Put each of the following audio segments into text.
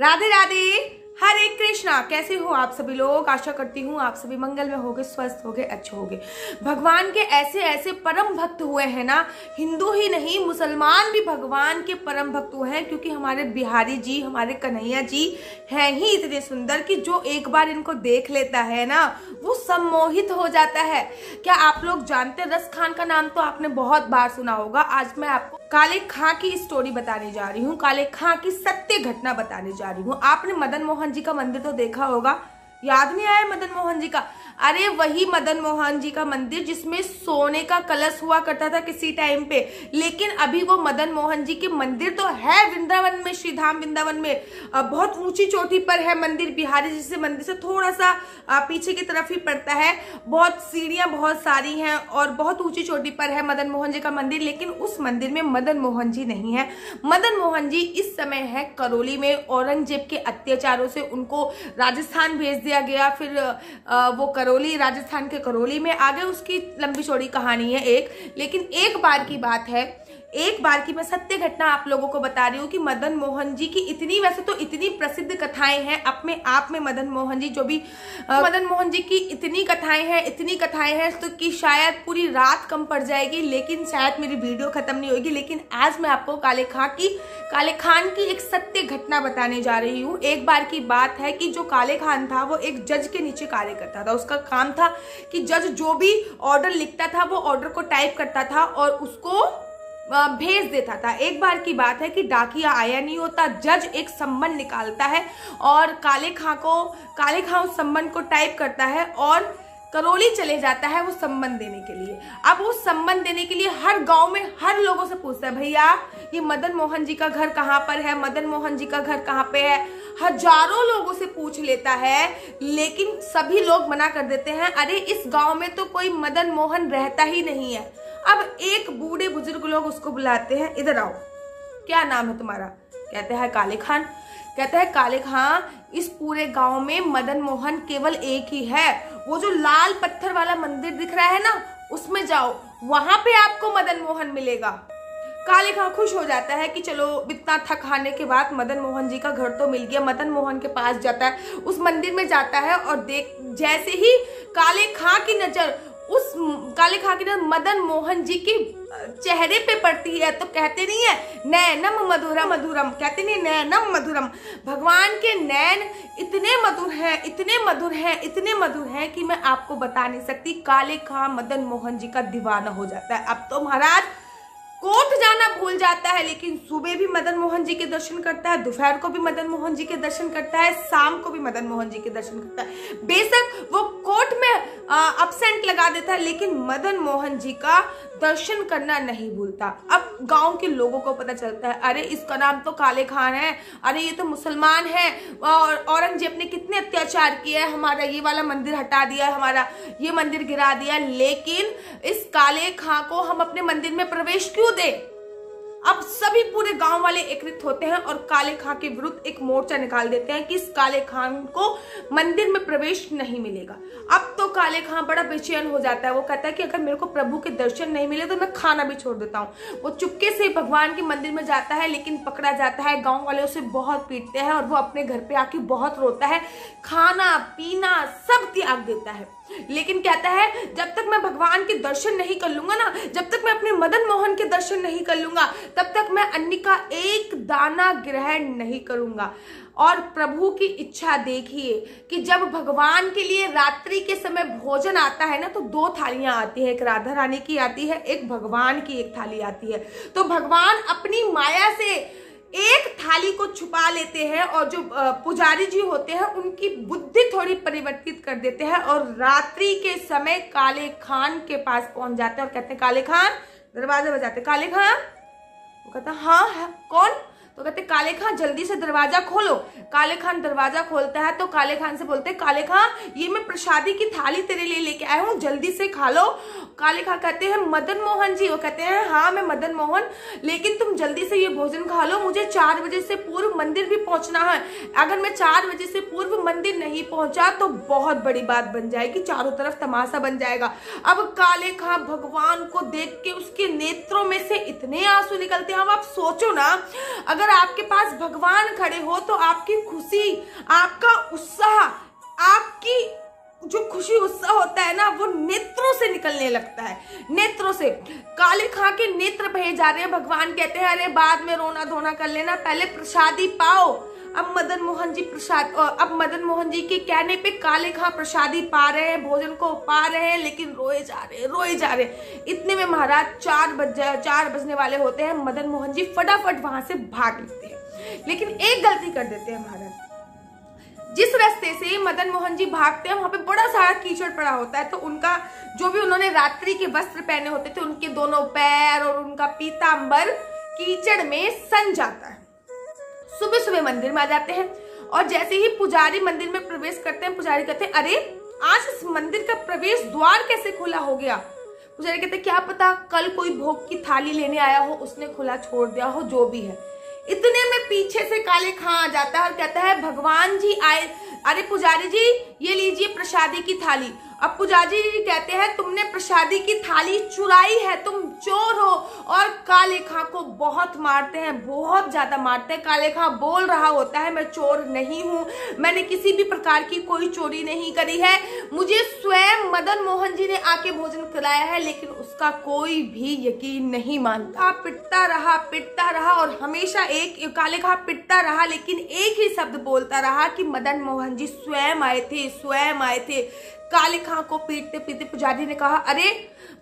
राधे राधे हरे कृष्णा कैसे हो आप सभी लोग आशा करती हूँ आप सभी मंगल में होगे स्वस्थ होगे अच्छे होगे भगवान के ऐसे ऐसे परम भक्त हुए हैं ना हिंदू ही नहीं मुसलमान भी भगवान के परम भक्त हुए हैं क्योंकि हमारे बिहारी जी हमारे कन्हैया जी हैं ही इतने सुंदर कि जो एक बार इनको देख लेता है ना वो सम्मोहित हो जाता है क्या आप लोग जानते रस खान का नाम तो आपने बहुत बार सुना होगा आज मैं आपको काले खां की स्टोरी बताने जा रही हूँ काले खां की सत्य घटना बताने जा रही हूँ आपने मदन मोहन जी का मंदिर तो देखा होगा याद नहीं आया मदन मोहन जी का अरे वही मदन मोहन जी का मंदिर जिसमें सोने का कलश हुआ करता था किसी टाइम पे लेकिन अभी वो मदन मोहन जी के मंदिर तो है वृंदावन में श्री धाम वृंदावन में बहुत ऊंची चोटी पर है मंदिर बिहारी जी से मंदिर से थोड़ा सा पीछे की तरफ ही पड़ता है बहुत सीढ़ियां बहुत सारी हैं और बहुत ऊंची चोटी पर है मदन मोहन जी का मंदिर लेकिन उस मंदिर में मदन मोहन जी नहीं है मदन मोहन जी इस समय है करौली में औरंगजेब के अत्याचारों से उनको राजस्थान भेज दिया गया फिर वो करौली राजस्थान के करौली में आगे उसकी लंबी चौड़ी कहानी है एक लेकिन एक बार की बात है एक बार की मैं सत्य घटना आप लोगों को बता रही हूँ कि मदन मोहन जी की इतनी वैसे तो इतनी प्रसिद्ध कथाएं हैं अपने आप में मदन मोहन जी जो भी आ, मदन मोहन जी की इतनी कथाएं हैं इतनी कथाएं हैं तो कि शायद पूरी रात कम पड़ जाएगी लेकिन शायद मेरी वीडियो खत्म नहीं होगी लेकिन आज मैं आपको काले खां की काले खान की एक सत्य घटना बताने जा रही हूँ एक बार की बात है कि जो काले खान था वो एक जज के नीचे कार्य करता था उसका काम था कि जज जो भी ऑर्डर लिखता था वो ऑर्डर को टाइप करता था और उसको भेज देता था एक बार की बात है कि डाकिया आया नहीं होता जज एक संबंध निकालता है और काले खां को काले खां उस संबंध को टाइप करता है और करोली चले जाता है वो संबंध देने के लिए अब वो संबंध देने के लिए हर गांव में हर लोगों से पूछता है भैया ये मदन मोहन जी का घर कहाँ पर है मदन मोहन जी का घर कहाँ पे है हजारों लोगों से पूछ लेता है लेकिन सभी लोग मना कर देते हैं अरे इस गांव में तो कोई मदन मोहन रहता ही नहीं है अब एक बूढ़े बुजुर्ग लोग उसको बुलाते हैं इधर आओ क्या नाम है तुम्हारा कहते हैं काले खान कहते हैं काले खान इस पूरे गांव में मदन मोहन केवल एक ही है वो जो लाल पत्थर वाला मंदिर दिख रहा है ना उसमें जाओ वहां पे आपको मदन मोहन मिलेगा काले खां खुश हो जाता है कि चलो इतना थक हारने के बाद मदन मोहन जी का घर तो मिल गया मदन मोहन के पास जाता है उस मंदिर में जाता है और देख जैसे ही काले खां की नजर उस काले खाकी मदन मोहन जी की चेहरे पे पड़ती है तो कहते नहीं है नैनम मधुरा मधुरम कहते नहीं नैनम मधुरम भगवान के नैन इतने मधुर हैं इतने मधुर हैं इतने मधुर हैं कि मैं आपको बता नहीं सकती काले खा मदन मोहन जी का दीवाना हो जाता है अब तो महाराज कोर्ट जाना भूल जाता है लेकिन सुबह भी मदन मोहन जी के दर्शन करता है दोपहर को भी मदन मोहन जी के दर्शन करता है शाम को भी मदन मोहन जी के दर्शन करता है बेशक वो कोर्ट में अपसेंट लगा देता है लेकिन मदन मोहन जी का दर्शन करना नहीं भूलता अब गांव के लोगों को पता चलता है अरे इसका नाम तो काले खान है अरे ये तो मुसलमान है और औरंगजेब ने कितने अत्याचार किए है हमारा ये वाला मंदिर हटा दिया हमारा ये मंदिर गिरा दिया लेकिन इस काले खां को हम अपने मंदिर में प्रवेश क्यों दे अब सभी पूरे गांव वाले एकत्रित होते हैं और काले खां के विरुद्ध एक मोर्चा निकाल देते हैं कि इस काले खां को मंदिर में प्रवेश नहीं मिलेगा अब तो काले खां बड़ा बेचैन हो जाता है वो कहता है कि अगर मेरे को प्रभु के दर्शन नहीं मिले तो मैं खाना भी छोड़ देता हूँ वो चुपके से भगवान के मंदिर में जाता है लेकिन पकड़ा जाता है गाँव वाले उसे बहुत पीटते हैं और वो अपने घर पर आके बहुत रोता है खाना पीना सब त्याग देता है लेकिन कहता है जब तक मैं भगवान के दर्शन नहीं कर लूंगा ना जब तक मैं अपने मदन मोहन के दर्शन नहीं कर लूंगा तब तक मैं अन्य का एक दाना ग्रहण नहीं करूंगा और प्रभु की इच्छा देखिए कि जब भगवान के लिए रात्रि के समय भोजन आता है ना तो दो थालियां आती है एक राधा रानी की आती है एक भगवान की एक थाली आती है तो भगवान अपनी माया से एक थाली को छुपा लेते हैं और जो पुजारी जी होते हैं उनकी बुद्धि थोड़ी परिवर्तित कर देते हैं और रात्रि के समय काले खान के पास पहुंच जाते हैं और कहते हैं काले खान दरवाजा बजाते काले खान वो कहता हाँ, हाँ कौन तो कहते काले खां जल्दी से दरवाजा खोलो काले खान दरवाजा खोलता है तो काले खान से बोलते काले खां ये मैं प्रसादी की थाली तेरे लिए लेके आया हूँ जल्दी से खा लो काले खां कहते हैं मदन मोहन जी वो कहते हैं हाँ मैं मदन मोहन लेकिन तुम जल्दी से ये भोजन खा लो मुझे चार बजे से पूर्व मंदिर भी पहुंचना है अगर मैं चार बजे से पूर्व मंदिर नहीं पहुंचा तो बहुत बड़ी बात बन जाएगी चारों तरफ तमाशा बन जाएगा अब काले खां भगवान को देख के उसके नेत्रों में से इतने आंसू निकलते हैं अब आप सोचो ना अगर अगर आपके पास भगवान खड़े हो तो आपकी खुशी आपका उत्साह आपकी जो खुशी उत्साह होता है ना वो नेत्रों से निकलने लगता है नेत्रों से काले खा के नेत्र बहे जा रहे हैं भगवान कहते हैं अरे बाद में रोना धोना कर लेना पहले प्रसादी पाओ अब मदन मोहन जी प्रसाद अब मदन मोहन जी के कहने पे काले खा प्रसादी पा रहे हैं भोजन को पा रहे हैं लेकिन रोए जा रहे हैं रोए जा रहे हैं इतने में महाराज चार बज चार बजने वाले होते हैं मदन मोहन जी फटाफट वहां से भाग लेते हैं लेकिन एक गलती कर देते हैं महाराज जिस रास्ते से मदन मोहन जी भागते हैं वहां पे बड़ा सारा कीचड़ पड़ा होता है तो उनका जो भी उन्होंने रात्रि के वस्त्र पहने होते थे उनके दोनों पैर और उनका पीतांबर कीचड़ में सन जाता है सुबह सुबह मंदिर में आ जाते हैं और जैसे ही पुजारी मंदिर में प्रवेश करते हैं पुजारी कहते हैं अरे आज इस मंदिर का प्रवेश द्वार कैसे खुला हो गया पुजारी कहते क्या पता कल कोई भोग की थाली लेने आया हो उसने खुला छोड़ दिया हो जो भी है इतने में पीछे से काले खां आ जाता है और कहता है भगवान जी आए अरे पुजारी जी ये लीजिए प्रसादी की थाली अब पुजाजी जी कहते हैं तुमने प्रसादी की थाली चुराई है तुम चोर हो और काले खां को बहुत मारते हैं बहुत ज्यादा मारते हैं काले खां बोल रहा होता है मैं चोर नहीं हूं मैंने किसी भी प्रकार की कोई चोरी नहीं करी है मुझे स्वयं मदन मोहन जी ने आके भोजन कराया है लेकिन उसका कोई भी यकीन नहीं मानता पिटता रहा पिटता रहा और हमेशा एक काले खां पिटता रहा लेकिन एक ही शब्द बोलता रहा कि मदन मोहन जी स्वयं आए थे स्वयं आए थे काले खां को पीटते पीटते पुजारी ने कहा अरे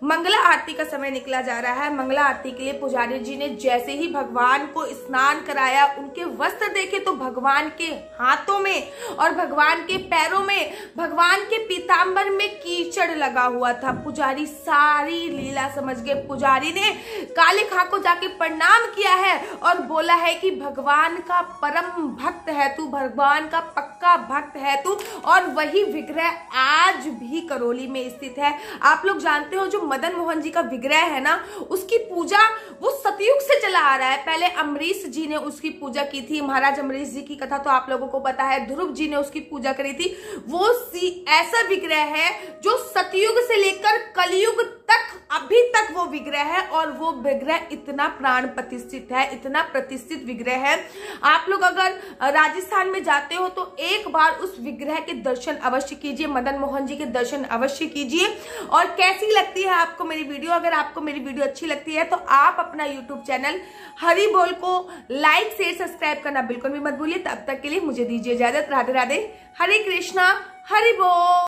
मंगला आरती का समय निकला जा रहा है मंगला आरती के लिए पुजारी जी ने जैसे ही भगवान को स्नान कराया उनके वस्त्र देखे तो भगवान के हाथों में और भगवान के पैरों में भगवान के पीताम्बर में कीचड़ लगा हुआ था पुजारी सारी लीला समझ गए पुजारी ने काले खां को जाके प्रणाम किया है और बोला है कि भगवान का परम भक्त है तू भगवान का पक्का भक्त है तू और वही विग्रह आज आज भी करौली में स्थित है आप लोग जानते हो जो मदन मोहन जी का विग्रह है ना उसकी पूजा वो सतयुग से चला आ रहा है पहले अमरीश जी ने उसकी पूजा की थी महाराज अमरीश जी की कथा तो आप लोगों को पता है ध्रुव जी ने उसकी पूजा करी थी वो ऐसा विग्रह है जो सतयुग से लेकर कलयुग तक अभी तक वो विग्रह है और वो विग्रह इतना प्राण प्रतिष्ठित है इतना प्रतिष्ठित विग्रह है आप लोग अगर राजस्थान में जाते हो तो एक बार उस विग्रह के दर्शन अवश्य कीजिए मदन मोहन जी के दर्शन अवश्य कीजिए और कैसी लगती है आपको मेरी वीडियो अगर आपको मेरी वीडियो अच्छी लगती है तो आप अपना यूट्यूब चैनल हरी बोल को लाइक शेयर सब्सक्राइब करना बिल्कुल भी मत भूलिए तब तक के लिए मुझे दीजिए इजाजत राधे राधे हरे कृष्णा हरि बोल